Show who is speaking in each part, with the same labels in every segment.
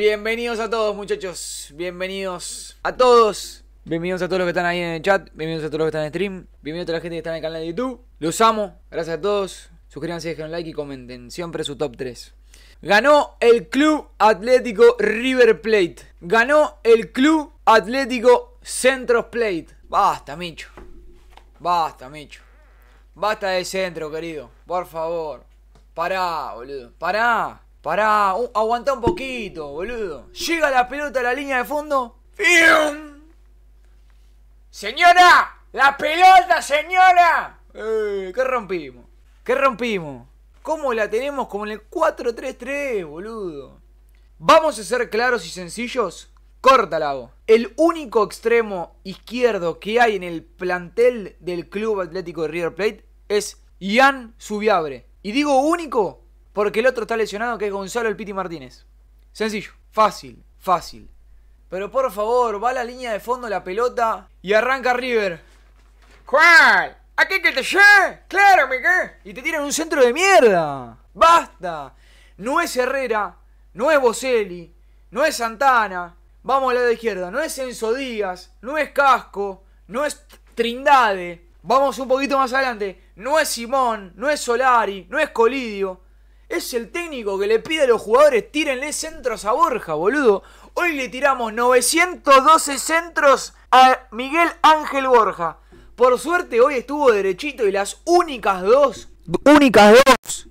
Speaker 1: Bienvenidos a todos, muchachos. Bienvenidos a todos. Bienvenidos a todos los que están ahí en el chat. Bienvenidos a todos los que están en stream. Bienvenidos a toda la gente que está en el canal de YouTube. Los amo. Gracias a todos. Suscríbanse, dejen like y comenten. Siempre su top 3. Ganó el Club Atlético River Plate. Ganó el Club Atlético Centros Plate. Basta, Micho. Basta, Micho. Basta de centro, querido. Por favor. Pará, boludo. Pará. Para aguanta un poquito, boludo. Llega la pelota a la línea de fondo. ¡Fium! ¡Señora! ¡La pelota, señora! Eh, ¿Qué rompimos? ¿Qué rompimos? ¿Cómo la tenemos como en el 4-3-3, boludo? Vamos a ser claros y sencillos. Córtalago. El único extremo izquierdo que hay en el plantel del Club Atlético de River Plate es Ian Subiabre. Y digo único porque el otro está lesionado que es Gonzalo el Piti Martínez. Sencillo, fácil, fácil. Pero por favor, va a la línea de fondo la pelota y arranca River. ¿Cuál? ¿Aquí que te lleve? ¡Claro, Miguel! Y te tiran un centro de mierda. ¡Basta! No es Herrera, no es Boselli, no es Santana. Vamos al lado izquierda. No es Enzo Díaz, no es Casco, no es Trindade. Vamos un poquito más adelante. No es Simón, no es Solari, no es Colidio. Es el técnico que le pide a los jugadores tírenle centros a Borja, boludo. Hoy le tiramos 912 centros a Miguel Ángel Borja. Por suerte hoy estuvo derechito y las únicas dos, únicas dos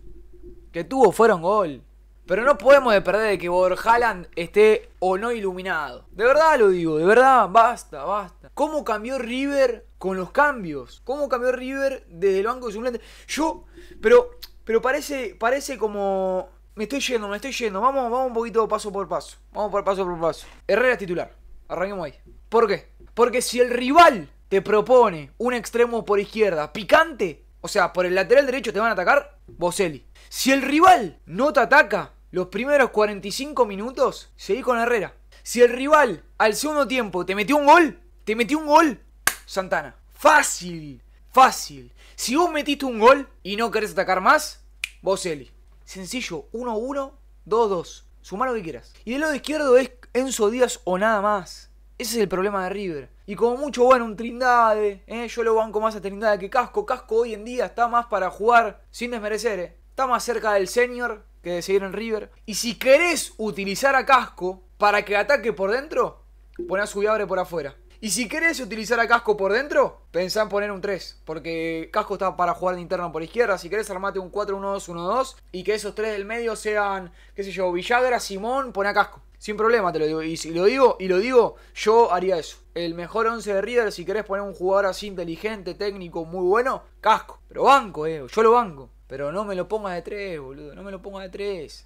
Speaker 1: que tuvo fueron gol. Pero no podemos perder de que Borjaland esté o no iluminado. De verdad lo digo, de verdad, basta, basta. ¿Cómo cambió River con los cambios? ¿Cómo cambió River desde el banco de suplente? Yo, pero pero parece, parece como. Me estoy yendo, me estoy yendo. Vamos, vamos un poquito paso por paso. Vamos por paso por paso. Herrera es titular. Arranquemos ahí. ¿Por qué? Porque si el rival te propone un extremo por izquierda picante, o sea, por el lateral derecho te van a atacar, Boselli. Si el rival no te ataca los primeros 45 minutos, seguí con Herrera. Si el rival al segundo tiempo te metió un gol, te metió un gol, Santana. Fácil, fácil. Si vos metiste un gol y no querés atacar más, vos Eli. Sencillo, 1-1, 2-2. Sumá lo que quieras. Y del lado izquierdo es Enzo Díaz o nada más. Ese es el problema de River. Y como mucho, bueno, un Trindade. Eh, yo lo banco más a Trindade que Casco. Casco hoy en día está más para jugar sin desmerecer. Eh. Está más cerca del senior que de seguir en River. Y si querés utilizar a Casco para que ataque por dentro, pon a su por afuera. Y si querés utilizar a Casco por dentro, pensá en poner un 3, porque Casco está para jugar de interno por izquierda. Si querés armate un 4-1-2-1-2 y que esos 3 del medio sean, qué sé yo, Villagra, Simón, pone a Casco. Sin problema te lo digo. Y si lo digo, y lo digo, yo haría eso. El mejor 11 de River, si querés poner un jugador así inteligente, técnico, muy bueno, Casco. Pero banco, eh, yo lo banco. Pero no me lo pongas de 3, boludo, no me lo pongas de 3.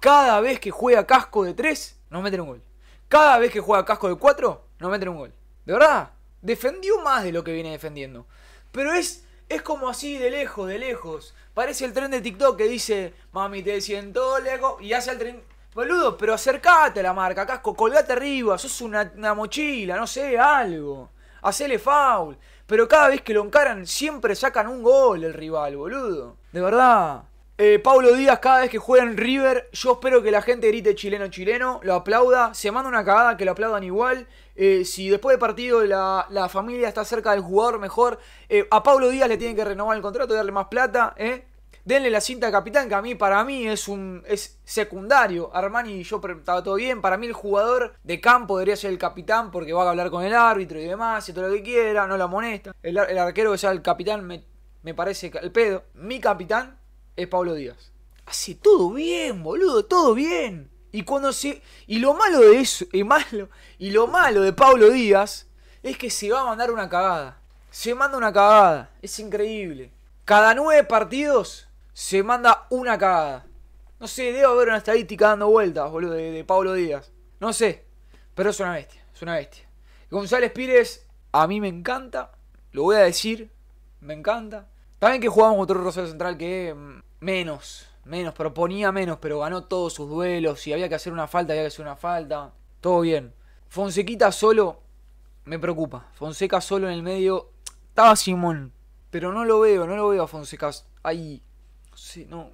Speaker 1: Cada vez que juega Casco de 3, no meten un gol. Cada vez que juega Casco de 4, no meten un gol. De verdad, defendió más de lo que viene defendiendo. Pero es, es como así, de lejos, de lejos. Parece el tren de TikTok que dice, mami, te siento lejos. Y hace el tren. Boludo, pero acercate a la marca, casco, colgate arriba, sos una, una mochila, no sé, algo. Hacele foul. Pero cada vez que lo encaran, siempre sacan un gol el rival, boludo. De verdad. Eh, Pablo Díaz, cada vez que juega en River, yo espero que la gente grite chileno, chileno, lo aplauda, se manda una cagada que lo aplaudan igual. Eh, si después de partido la, la, familia está cerca del jugador, mejor. Eh, a Pablo Díaz le tienen que renovar el contrato y darle más plata. Eh. Denle la cinta de capitán, que a mí, para mí, es un es secundario. Armani yo estaba todo bien. Para mí, el jugador de campo debería ser el capitán porque va a hablar con el árbitro y demás, y todo lo que quiera, no la amonesta. El, arquero que sea el capitán me, me parece el pedo. Mi capitán es Pablo Díaz. así todo bien, boludo, todo bien. Y cuando se. Y lo malo de eso. Y, malo, y lo malo de Pablo Díaz es que se va a mandar una cagada. Se manda una cagada. Es increíble. Cada nueve partidos se manda una cagada. No sé, debe haber una estadística dando vueltas, boludo, de, Pablo Díaz. No sé. Pero es una bestia. Es una bestia. González Pires, a mí me encanta. Lo voy a decir. Me encanta. También que jugábamos otro otro Rosario Central que mm, menos, menos, proponía menos, pero ganó todos sus duelos. Si había que hacer una falta, había que hacer una falta. Todo bien. Fonsequita solo me preocupa. Fonseca solo en el medio. Estaba Simón, pero no lo veo, no lo veo a Fonseca ahí. Sí, no.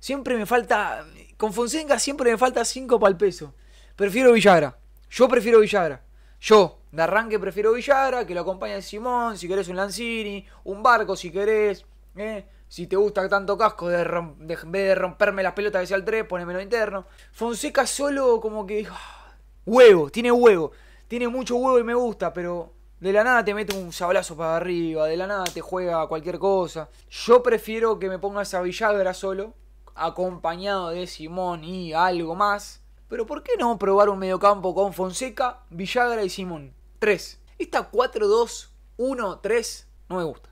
Speaker 1: Siempre me falta. Con Fonseca siempre me falta cinco para el peso. Prefiero Villagra. Yo prefiero Villagra. Yo, de arranque, prefiero Villagra, que lo acompañe Simón, si querés un Lanzini, un barco si querés. ¿eh? Si te gusta tanto casco, de en vez de romperme las pelotas que sea el 3, ponémelo interno. Fonseca solo como que ah, huevo, tiene huevo. Tiene mucho huevo y me gusta, pero de la nada te mete un sablazo para arriba, de la nada te juega cualquier cosa. Yo prefiero que me pongas a Villagra solo, acompañado de Simón y algo más. Pero ¿por qué no probar un mediocampo con Fonseca, Villagra y Simón? 3. Esta 4-2-1-3 no me gusta.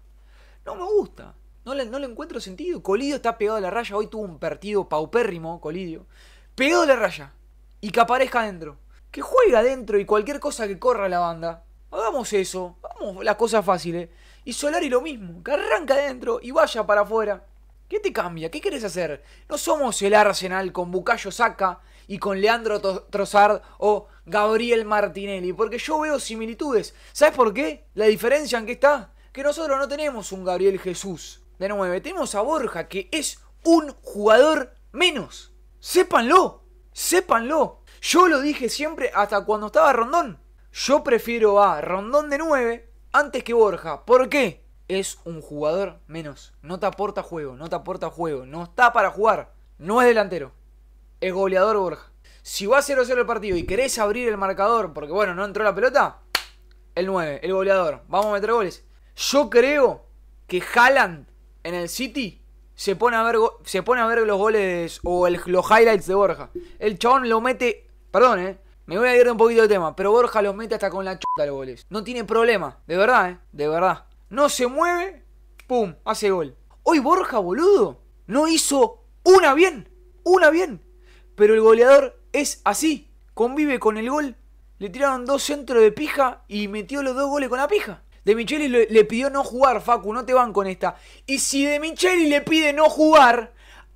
Speaker 1: No me gusta. No le, encuentro sentido. Colidio está pegado a la raya. Hoy tuvo un partido paupérrimo, Colidio. Pegado a la raya. Y que aparezca adentro. Que juega adentro y cualquier cosa que corra la banda. Hagamos eso. Vamos, las cosas fáciles. Y Solari lo mismo. Que arranca adentro y vaya para afuera. ¿Qué te cambia? ¿Qué quieres hacer? No somos el Arsenal con Bucayo Saca y con Leandro Trozard o Gabriel Martinelli, porque yo veo similitudes. ¿Sabes por qué? La diferencia en que está, que nosotros no tenemos un Gabriel Jesús, de 9. Tenemos a Borja, que es un jugador menos. Sépanlo, sépanlo. Yo lo dije siempre hasta cuando estaba Rondón. Yo prefiero a Rondón de 9 antes que Borja. ¿Por qué? Es un jugador menos. No te aporta juego, no te aporta juego. No está para jugar. No es delantero. Es goleador Borja. Si va 0-0 el partido y querés abrir el marcador porque, bueno, no entró la pelota, el 9, el goleador. Vamos a meter goles. Yo creo que Jalan en el City se pone a ver, se pone a ver los goles o los highlights de Borja. El chabón lo mete. Perdón, eh. Me voy a ir de un poquito de tema, pero Borja los mete hasta con la chota los goles. No tiene problema, de verdad, eh. De verdad. No se mueve, pum, hace gol. Hoy Borja, boludo, no hizo una bien, una bien. Pero el goleador es así, convive con el gol. Le tiraron dos centros de pija y metió los dos goles con la pija. De Micheli le, pidió no jugar, Facu, no te van con esta. Y si De Micheli le pide no jugar,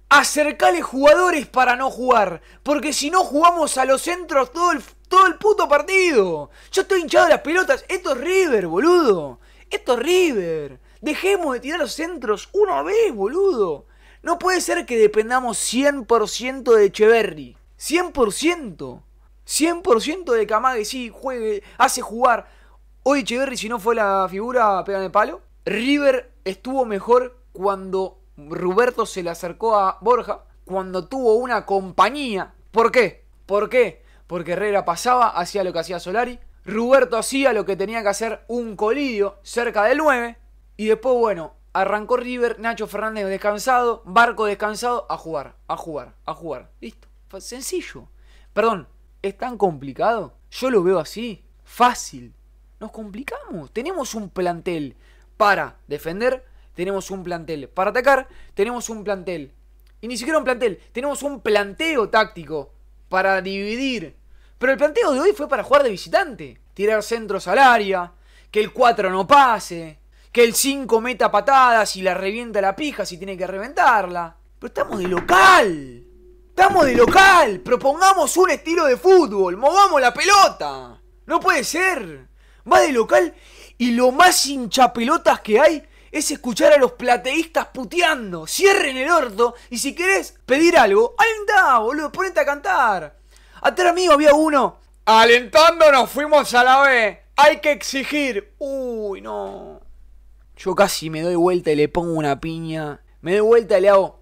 Speaker 1: acercale jugadores para no jugar. Porque si no jugamos a los centros todo el, todo el puto partido. Yo estoy hinchado de las pelotas. Esto es River, boludo. Esto es River. Dejemos de tirar los centros una vez, boludo. No puede ser que dependamos 100% de Echeverry. 100%. 100% de Camague, sí, juegue, hace jugar. Hoy si no fue la figura, pega de el palo. River estuvo mejor cuando Roberto se le acercó a Borja, cuando tuvo una compañía. ¿Por qué? ¿Por qué? Porque Herrera pasaba, hacía lo que hacía Solari. Roberto hacía lo que tenía que hacer un colidio cerca del 9. Y después, bueno, arrancó River, Nacho Fernández descansado, Barco descansado, a jugar, a jugar, a jugar. Listo. Sencillo. Perdón, ¿es tan complicado? Yo lo veo así. Fácil nos complicamos. Tenemos un plantel para defender, tenemos un plantel para atacar, tenemos un plantel. Y ni siquiera un plantel, tenemos un planteo táctico para dividir. Pero el planteo de hoy fue para jugar de visitante. Tirar centros al área, que el 4 no pase, que el 5 meta patadas y la revienta la pija si tiene que reventarla. Pero estamos de local. Estamos de local. Propongamos un estilo de fútbol. Movamos la pelota. No puede ser va de local y lo más hinchapelotas que hay es escuchar a los plateístas puteando. Cierren el orto y si querés pedir algo, alentá, boludo, ponete a cantar. Atrás amigo había uno. Alentando nos fuimos a la B. Hay que exigir. Uy, no. Yo casi me doy vuelta y le pongo una piña. Me doy vuelta y le hago.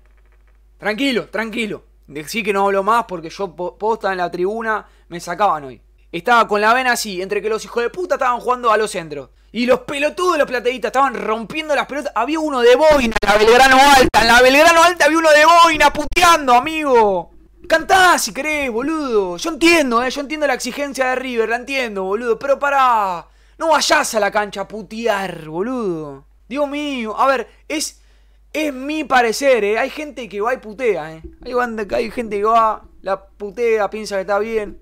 Speaker 1: Tranquilo, tranquilo. Decí que no hablo más porque yo posta en la tribuna me sacaban hoy estaba con la vena así, entre que los hijos de puta estaban jugando a los centros. Y los pelotudos de los plateístas estaban rompiendo las pelotas. Había uno de boina en la Belgrano Alta. En la Belgrano Alta había uno de boina puteando, amigo. Cantá si querés, boludo. Yo entiendo, eh. Yo entiendo la exigencia de River, la entiendo, boludo. Pero pará. No vayas a la cancha a putear, boludo. Dios mío. A ver, es. Es mi parecer, eh. Hay gente que va y putea, eh. Hay, hay gente que va, la putea, piensa que está bien.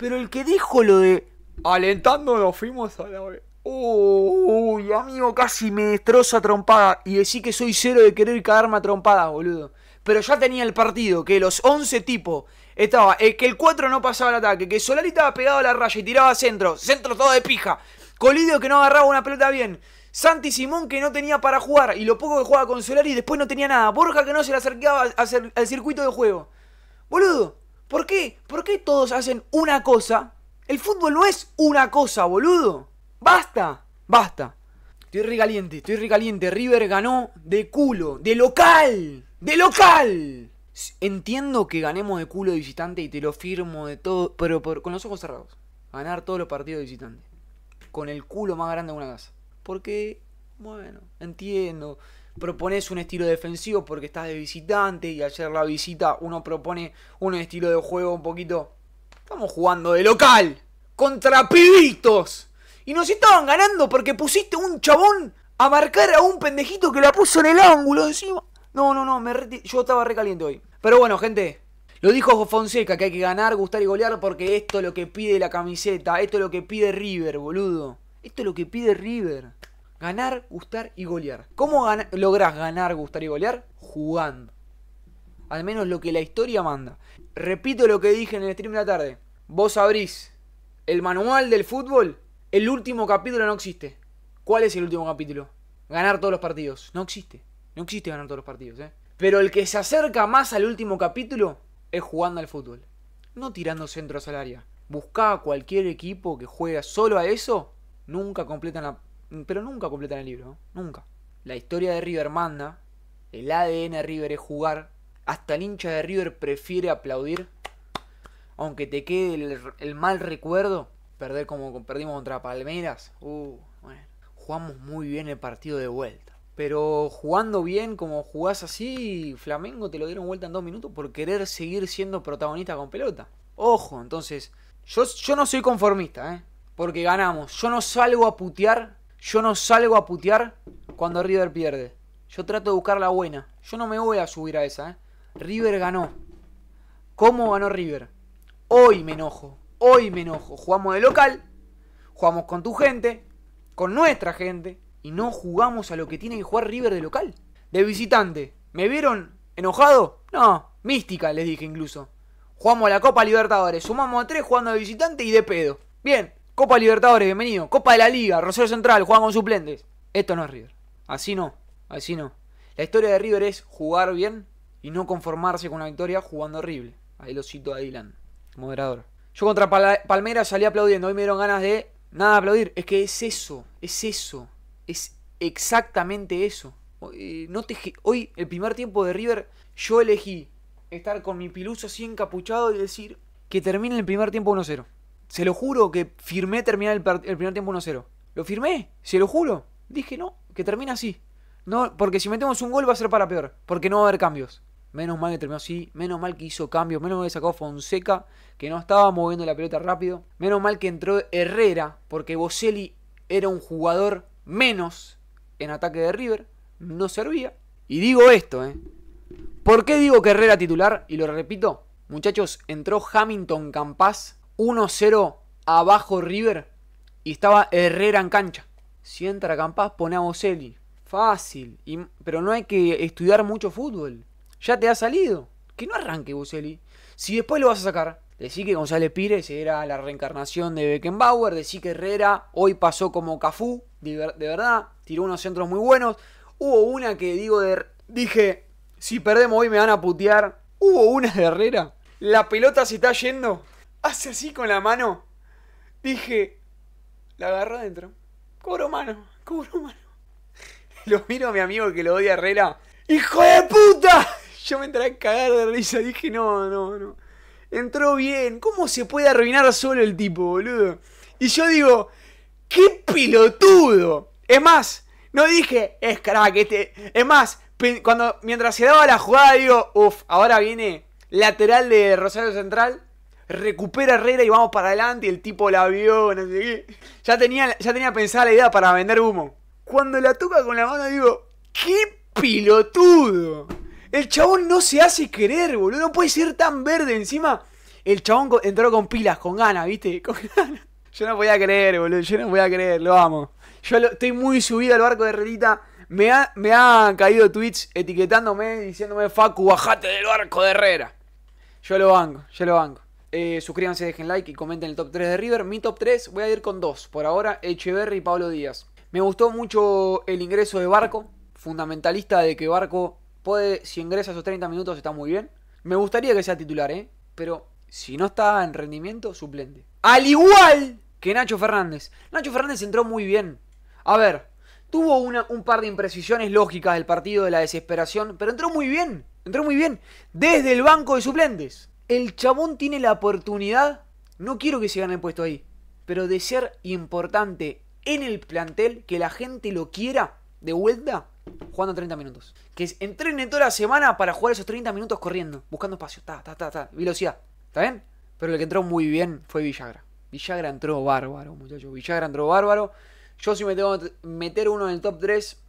Speaker 1: Pero el que dijo lo de alentando nos fuimos a la Uy, amigo, casi me destroza trompada. Y decí que soy cero de querer cagarme a trompada, boludo. Pero ya tenía el partido, que los 11 tipos estaba, eh, que el 4 no pasaba el ataque, que Solari estaba pegado a la raya y tiraba centro, centro todo de pija. Colidio que no agarraba una pelota bien. Santi Simón que no tenía para jugar y lo poco que jugaba con Solari después no tenía nada. Borja que no se le acercaba al circuito de juego. Boludo, ¿Por qué? ¿Por qué todos hacen una cosa? El fútbol no es una cosa, boludo. Basta, basta. Estoy regaliente, estoy regaliente. River ganó de culo, de local, de local. Entiendo que ganemos de culo de visitante y te lo firmo de todo, pero con los ojos cerrados. Ganar todos los partidos de visitante. Con el culo más grande de una casa. Porque, bueno, entiendo propones un estilo defensivo porque estás de visitante y ayer la visita uno propone un estilo de juego un poquito... Estamos jugando de local, contra pibitos. Y nos estaban ganando porque pusiste un chabón a marcar a un pendejito que la puso en el ángulo encima. No, no, no, me yo estaba recaliente hoy. Pero bueno, gente, lo dijo Fonseca que hay que ganar, gustar y golear porque esto es lo que pide la camiseta, esto es lo que pide River, boludo. Esto es lo que pide River. Ganar, gustar y golear. ¿Cómo lográs logras ganar, gustar y golear? Jugando. Al menos lo que la historia manda. Repito lo que dije en el stream de la tarde. Vos abrís el manual del fútbol. El último capítulo no existe. ¿Cuál es el último capítulo? Ganar todos los partidos. No existe. No existe ganar todos los partidos, ¿eh? Pero el que se acerca más al último capítulo es jugando al fútbol. No tirando centros al área. Buscá a cualquier equipo que juega solo a eso. Nunca completan la Mm, pero nunca completan el libro, ¿no? nunca. La historia de River manda, el ADN de River es jugar, hasta el hincha de River prefiere aplaudir, aunque te quede el, mal recuerdo, perder como perdimos contra Palmeras, uh, bueno, jugamos muy bien el partido de vuelta. Pero jugando bien como jugás así, Flamengo te lo dieron vuelta en dos minutos por querer seguir siendo protagonista con pelota. Ojo, entonces, yo, yo no soy conformista, ¿eh? Porque ganamos. Yo no salgo a putear yo no salgo a putear cuando River pierde. Yo trato de buscar la buena. Yo no me voy a subir a esa. ¿eh? River ganó. ¿Cómo ganó River? Hoy me enojo. Hoy me enojo. Jugamos de local. Jugamos con tu gente. Con nuestra gente. Y no jugamos a lo que tiene que jugar River de local. De visitante. ¿Me vieron enojado? No. Mística, les dije incluso. Jugamos a la Copa Libertadores. Sumamos a tres jugando de visitante y de pedo. Bien, Copa Libertadores, bienvenido. Copa de la Liga, Rosario Central, Juan con suplentes. Esto no es River. Así no, así no. La historia de River es jugar bien y no conformarse con la victoria jugando horrible. Ahí lo cito a Dylan, moderador. Yo contra Palmera salí aplaudiendo. Hoy me dieron ganas de nada aplaudir. Es que es eso, es eso. Es exactamente eso. no hoy el primer tiempo de River, yo elegí estar con mi piluso así encapuchado y decir que termine el primer tiempo 1-0. Se lo juro que firmé terminar el, primer tiempo 1-0. Lo firmé, se lo juro. Dije, no, que termina así. No, porque si metemos un gol va a ser para peor, porque no va a haber cambios. Menos mal que terminó así, menos mal que hizo cambios, menos mal que sacó Fonseca, que no estaba moviendo la pelota rápido, menos mal que entró Herrera, porque Boselli era un jugador menos en ataque de River, no servía. Y digo esto, ¿eh? ¿Por qué digo que Herrera titular? Y lo repito, muchachos, entró Hamilton Campas 1-0 abajo River y estaba Herrera en cancha. Si entra Campas, pone a Boselli. Fácil. pero no hay que estudiar mucho fútbol. Ya te ha salido. Que no arranque Boselli. Si después lo vas a sacar, decí que González Pires era la reencarnación de Beckenbauer. Decí que Herrera hoy pasó como Cafú, de, verdad. Tiró unos centros muy buenos. Hubo una que digo de, dije, si perdemos hoy me van a putear. Hubo una de Herrera. La pelota se está yendo hace así con la mano. Dije, la agarro adentro. Cobro mano, cobro mano. Lo miro a mi amigo que lo odia Herrera. ¡Hijo de puta! Yo me entré a cagar de risa. Dije, no, no, no. Entró bien. ¿Cómo se puede arruinar solo el tipo, boludo? Y yo digo, ¡qué pelotudo! Es más, no dije, es crack, este. Es más, cuando mientras se daba la jugada, digo, uff, ahora viene lateral de Rosario Central recupera Herrera y vamos para adelante. Y el tipo la vio, no sé qué. Ya tenía, ya tenía pensada la idea para vender humo. Cuando la toca con la mano, digo, ¡qué pilotudo! El chabón no se hace querer, boludo. No puede ser tan verde. Encima, el chabón entró con pilas, con ganas, ¿viste? Con ganas. Yo no podía creer, boludo. Yo no podía creer, lo amo. Yo estoy muy subido al barco de Herrerita. Me, me han caído tweets etiquetándome, diciéndome, Facu, bajate del barco de Herrera. Yo lo banco, yo lo banco. Eh, suscríbanse, dejen like y comenten el top 3 de River. Mi top 3 voy a ir con dos. Por ahora, Echeverry y Pablo Díaz. Me gustó mucho el ingreso de Barco. Fundamentalista de que Barco puede, si ingresa esos 30 minutos, está muy bien. Me gustaría que sea titular, ¿eh? Pero si no está en rendimiento, suplente. Al igual que Nacho Fernández. Nacho Fernández entró muy bien. A ver, tuvo un par de imprecisiones lógicas del partido de la desesperación, pero entró muy bien. Entró muy bien desde el banco de suplentes. El chabón tiene la oportunidad, no quiero que se gane el puesto ahí, pero de ser importante en el plantel, que la gente lo quiera de vuelta, jugando 30 minutos. Que entrene toda la semana para jugar esos 30 minutos corriendo, buscando espacio, ta, ta, ta, ta, velocidad, ¿está bien? Pero el que entró muy bien fue Villagra. Villagra entró bárbaro, muchachos. Villagra entró bárbaro. Yo si me tengo que meter uno en el top 3,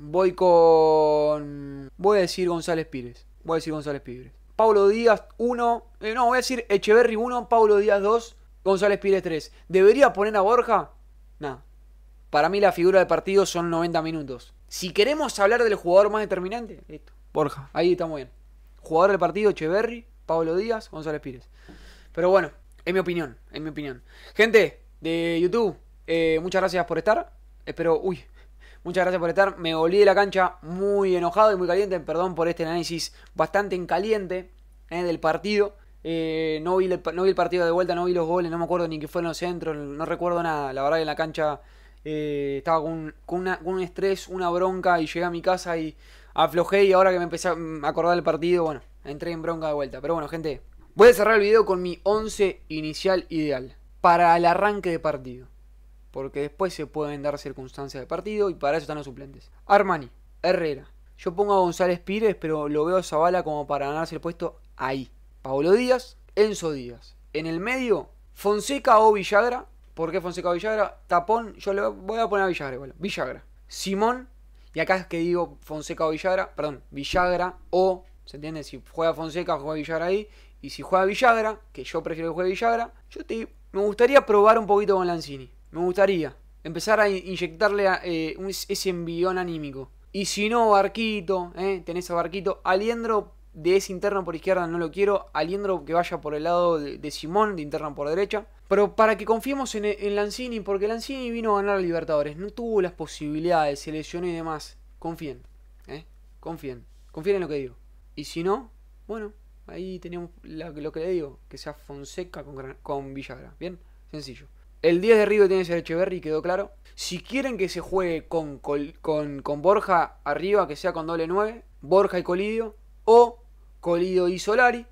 Speaker 1: voy con... Voy a decir González Pires. Voy a decir González Pires. Pablo Díaz 1, eh, no, voy a decir Echeverry 1, Pablo Díaz 2, González Pires 3. ¿Debería poner a Borja? Nada. Para mí la figura de partido son 90 minutos. Si queremos hablar del jugador más determinante, listo. Borja, ahí estamos bien. Jugador del partido, Echeverry, Pablo Díaz, González Pires. Pero bueno, es mi opinión, es mi opinión. Gente de YouTube, eh, muchas gracias por estar. Espero, uy, Muchas gracias por estar. Me volví de la cancha muy enojado y muy caliente. Perdón por este análisis bastante en caliente eh, del partido. Eh, no, vi el, partido de vuelta, no vi los goles, no me acuerdo ni que fueron los centros, no recuerdo nada. La verdad que en la cancha eh, estaba con, una, con, un estrés, una bronca y llegué a mi casa y aflojé y ahora que me empecé a mm, acordar del partido, bueno, entré en bronca de vuelta. Pero bueno, gente, voy a cerrar el video con mi 11 inicial ideal para el arranque de partido porque después se pueden dar circunstancias de partido y para eso están los suplentes. Armani, Herrera. Yo pongo a González Pires, pero lo veo a Zavala como para ganarse el puesto ahí. Pablo Díaz, Enzo Díaz. En el medio, Fonseca o Villagra. ¿Por qué Fonseca o Villagra? Tapón, yo le voy a poner a Villagra igual. Villagra. Simón, y acá es que digo Fonseca o Villagra, perdón, Villagra o, ¿se entiende? Si juega Fonseca, juega Villagra ahí. Y si juega Villagra, que yo prefiero que juegue Villagra, yo te, me gustaría probar un poquito con Lanzini. Me gustaría empezar a inyectarle a, eh, ese envión anímico. Y si no, Barquito, eh, tenés a Barquito. Aliendro de ese interno por izquierda no lo quiero. Aliendro que vaya por el lado de, Simón, de interno por derecha. Pero para que confiemos en, Lanzini, porque Lanzini vino a ganar a Libertadores. No tuvo las posibilidades, se lesionó y demás. Confíen, eh, confíen. Confíen en lo que digo. Y si no, bueno, ahí tenemos lo, que le digo. Que sea Fonseca con, con Villagra. Bien, sencillo. El 10 de Río tiene que ser Echeverry, quedó claro. Si quieren que se juegue con, con, Borja arriba, que sea con doble 9, Borja y Colidio, o Colidio y Solari.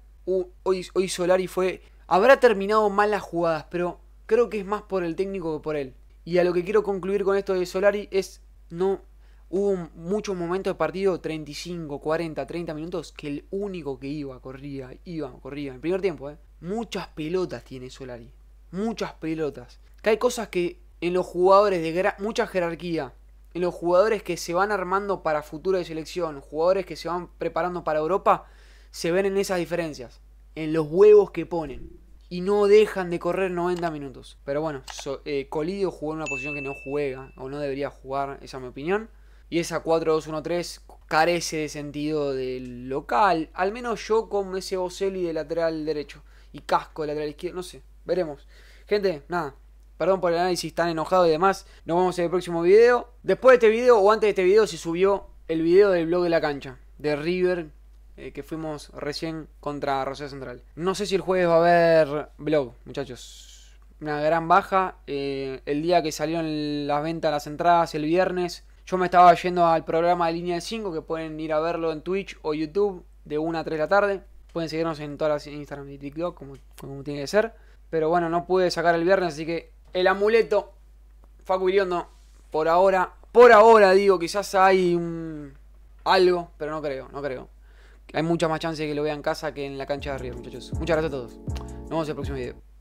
Speaker 1: hoy, hoy Solari fue. Habrá terminado mal las jugadas, pero creo que es más por el técnico que por él. Y a lo que quiero concluir con esto de Solari es. No. Hubo muchos momentos de partido, 35, 40, 30 minutos, que el único que iba, corría, iba, corría. En primer tiempo, ¿eh? Muchas pelotas tiene Solari muchas pelotas. Que hay cosas que en los jugadores de mucha jerarquía, en los jugadores que se van armando para futuro de selección, jugadores que se van preparando para Europa, se ven en esas diferencias, en los huevos que ponen. Y no dejan de correr 90 minutos. Pero bueno, eh, Colidio jugó en una posición que no juega, o no debería jugar, esa es mi opinión. Y esa 4-2-1-3 carece de sentido del local. Al menos yo con ese Boselli de lateral derecho. Y Casco de lateral izquierdo, no sé veremos. Gente, nada. Perdón por el análisis tan enojado y demás. Nos vemos en el próximo video. Después de este video o antes de este video se subió el video del blog de la cancha. De River eh, que fuimos recién contra Rosario Central. No sé si el jueves va a haber blog, muchachos. Una gran baja. Eh, el día que salieron las ventas, las entradas, el viernes. Yo me estaba yendo al programa de Línea de 5, que pueden ir a verlo en Twitch o YouTube de 1 a 3 de la tarde. Pueden seguirnos en todas las Instagram y TikTok, como, como tiene que ser. Pero bueno, no pude sacar el viernes, así que el amuleto, Facu Iriondo, por ahora, por ahora digo, quizás hay un, algo, pero no creo, no creo. Hay mucha más chance de que lo vea en casa que en la cancha de arriba, muchachos. Muchas gracias a todos. Nos vemos en el próximo video.